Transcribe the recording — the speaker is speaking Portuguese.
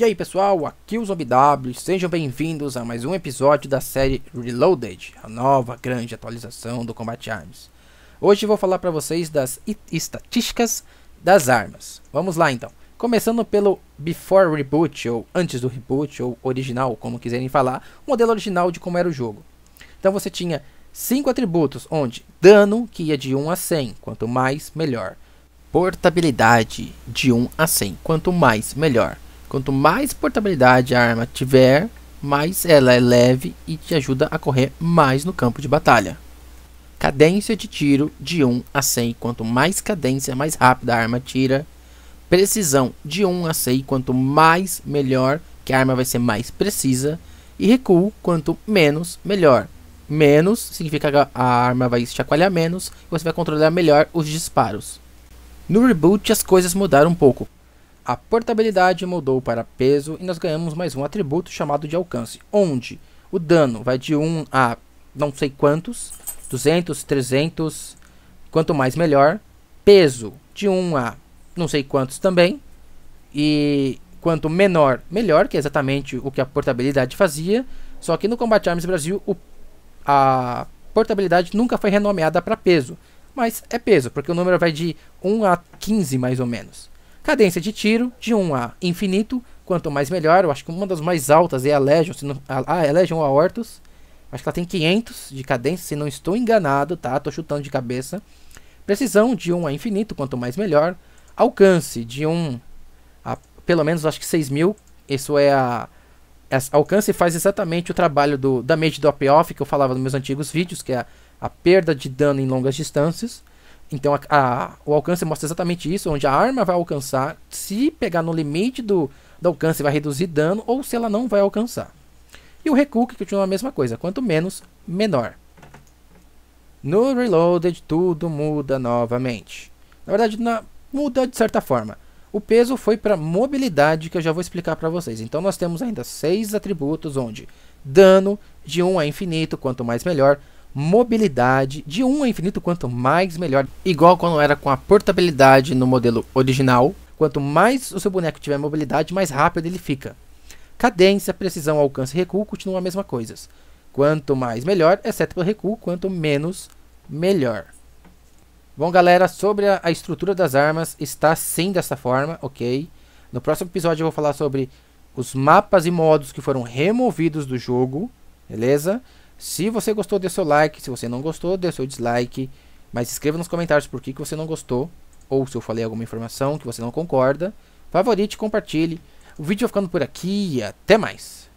E aí pessoal, aqui os OBW, sejam bem-vindos a mais um episódio da série Reloaded, a nova grande atualização do Combat Arms. Hoje vou falar para vocês das estatísticas das armas. Vamos lá então. Começando pelo Before Reboot, ou antes do reboot, ou original, como quiserem falar, o modelo original de como era o jogo. Então você tinha cinco atributos, onde dano, que ia de 1 a 100, quanto mais, melhor. Portabilidade, de 1 a 100, quanto mais, melhor. Quanto mais portabilidade a arma tiver, mais ela é leve e te ajuda a correr mais no campo de batalha. Cadência de tiro, de 1 a 100, quanto mais cadência, mais rápida a arma tira, Precisão de 1 a 6, quanto mais, melhor, que a arma vai ser mais precisa. E recuo, quanto menos, melhor. Menos significa que a arma vai chacoalhar menos e você vai controlar melhor os disparos. No reboot as coisas mudaram um pouco. A portabilidade mudou para peso e nós ganhamos mais um atributo chamado de alcance, onde o dano vai de 1 a não sei quantos, 200, 300, quanto mais melhor. Peso de 1 a não sei quantos também. E quanto menor, melhor, que é exatamente o que a portabilidade fazia. Só que no Combat Arms Brasil, o, a portabilidade nunca foi renomeada para peso. Mas é peso, porque o número vai de 1 a 15 mais ou menos. Cadência de tiro, de 1 a infinito, quanto mais melhor. Eu acho que uma das mais altas é a Legion, se não, a, a Legion ou a Hortus. Acho que ela tem 500 de cadência, se não estou enganado, tá? Tô chutando de cabeça. Precisão de 1 a infinito, quanto mais melhor alcance de um a, pelo menos acho que 6 mil. Isso é a, alcance faz exatamente o trabalho do damage drop off que eu falava nos meus antigos vídeos, que é a, a perda de dano em longas distâncias. Então a, a, o alcance mostra exatamente isso, onde a arma vai alcançar, se pegar no limite do, do alcance vai reduzir dano ou se ela não vai alcançar. E o recuo que continua a mesma coisa, quanto menos, menor. No Reloaded tudo muda novamente. Na verdade, na muda de certa forma. O peso foi para mobilidade, que eu já vou explicar para vocês. Então nós temos ainda seis atributos onde dano de 1 um a é infinito, quanto mais melhor, mobilidade de 1 um a é infinito, quanto mais melhor. Igual quando era com a portabilidade no modelo original, quanto mais o seu boneco tiver mobilidade, mais rápido ele fica. Cadência, precisão, alcance e recuo continuam a mesma coisas. Quanto mais melhor, exceto pelo recuo, quanto menos melhor. Bom, galera, sobre a, a, estrutura das armas, está sim dessa forma, ok? No próximo episódio eu vou falar sobre os mapas e modos que foram removidos do jogo, beleza? Se você gostou, dê seu like. Se você não gostou, dê seu dislike. Mas escreva nos comentários por que, que você não gostou. Ou se eu falei alguma informação que você não concorda. Favorite, compartilhe. O vídeo vai ficando por aqui e até mais.